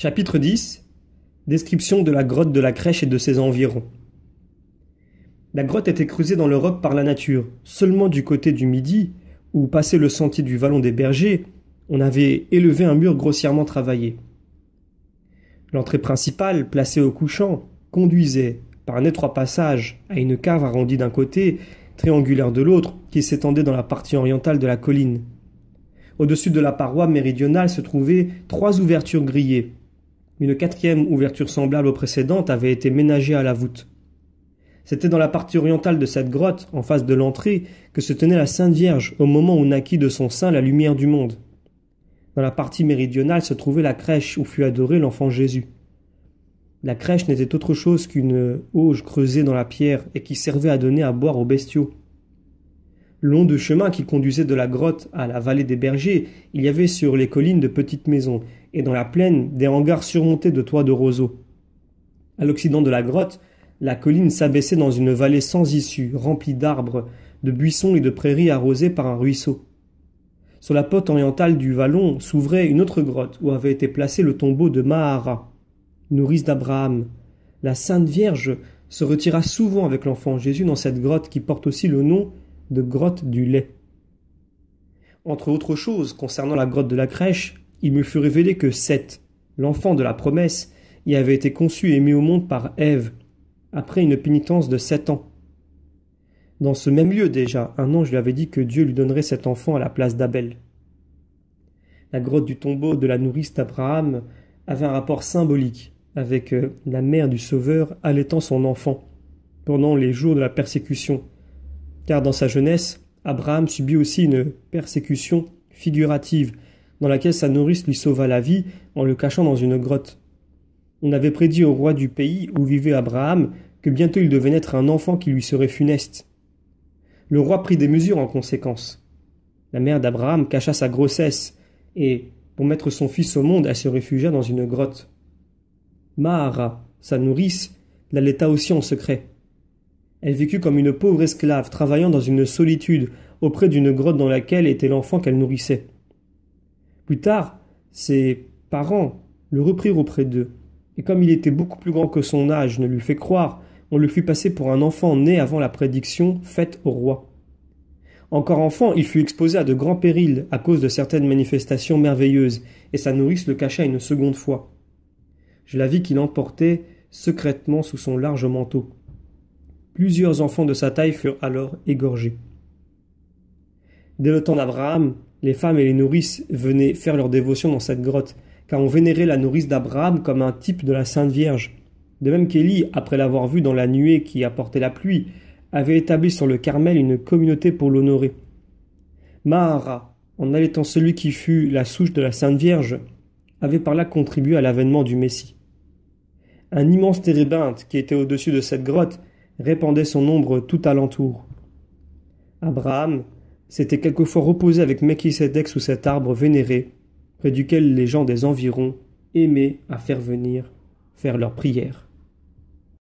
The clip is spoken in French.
Chapitre 10 Description de la grotte de la crèche et de ses environs. La grotte était creusée dans le roc par la nature. Seulement du côté du midi, où passait le sentier du vallon des bergers, on avait élevé un mur grossièrement travaillé. L'entrée principale, placée au couchant, conduisait, par un étroit passage, à une cave arrondie d'un côté, triangulaire de l'autre, qui s'étendait dans la partie orientale de la colline. Au-dessus de la paroi méridionale se trouvaient trois ouvertures grillées, une quatrième ouverture semblable aux précédentes avait été ménagée à la voûte. C'était dans la partie orientale de cette grotte, en face de l'entrée, que se tenait la Sainte Vierge au moment où naquit de son sein la lumière du monde. Dans la partie méridionale se trouvait la crèche où fut adoré l'enfant Jésus. La crèche n'était autre chose qu'une auge creusée dans la pierre et qui servait à donner à boire aux bestiaux. Long de chemin qui conduisait de la grotte à la vallée des bergers, il y avait sur les collines de petites maisons, et dans la plaine des hangars surmontés de toits de roseaux. À l'occident de la grotte, la colline s'abaissait dans une vallée sans issue, remplie d'arbres, de buissons et de prairies arrosées par un ruisseau. Sur la pote orientale du vallon s'ouvrait une autre grotte où avait été placé le tombeau de Mahara, nourrice d'Abraham. La Sainte Vierge se retira souvent avec l'enfant Jésus dans cette grotte qui porte aussi le nom de grotte du lait. Entre autres choses concernant la grotte de la crèche, il me fut révélé que Seth, l'enfant de la promesse, y avait été conçu et mis au monde par Ève, après une pénitence de sept ans. Dans ce même lieu déjà, un ange lui avait dit que Dieu lui donnerait cet enfant à la place d'Abel. La grotte du tombeau de la nourrice d'Abraham avait un rapport symbolique avec euh, la mère du Sauveur allaitant son enfant pendant les jours de la persécution, car dans sa jeunesse, Abraham subit aussi une persécution figurative dans laquelle sa nourrice lui sauva la vie en le cachant dans une grotte. On avait prédit au roi du pays où vivait Abraham que bientôt il devait naître un enfant qui lui serait funeste. Le roi prit des mesures en conséquence. La mère d'Abraham cacha sa grossesse, et, pour mettre son fils au monde, elle se réfugia dans une grotte. Mahara, sa nourrice, l'allaita aussi en secret. Elle vécut comme une pauvre esclave, travaillant dans une solitude, auprès d'une grotte dans laquelle était l'enfant qu'elle nourrissait. Plus tard, ses parents le reprirent auprès d'eux, et comme il était beaucoup plus grand que son âge ne lui fait croire, on le fit passer pour un enfant né avant la prédiction faite au roi. Encore enfant, il fut exposé à de grands périls à cause de certaines manifestations merveilleuses, et sa nourrice le cacha une seconde fois. Je la vis qu'il emportait secrètement sous son large manteau. Plusieurs enfants de sa taille furent alors égorgés. Dès le temps d'Abraham, les femmes et les nourrices venaient faire leur dévotion dans cette grotte, car on vénérait la nourrice d'Abraham comme un type de la Sainte Vierge. De même qu'Élie, après l'avoir vue dans la nuée qui apportait la pluie, avait établi sur le Carmel une communauté pour l'honorer. Mahara, en allaitant celui qui fut la souche de la Sainte Vierge, avait par là contribué à l'avènement du Messie. Un immense térébinthe qui était au-dessus de cette grotte répandait son ombre tout alentour. Abraham, s'était quelquefois reposé avec Mekisedec sous cet arbre vénéré, près duquel les gens des environs aimaient à faire venir faire leurs prières.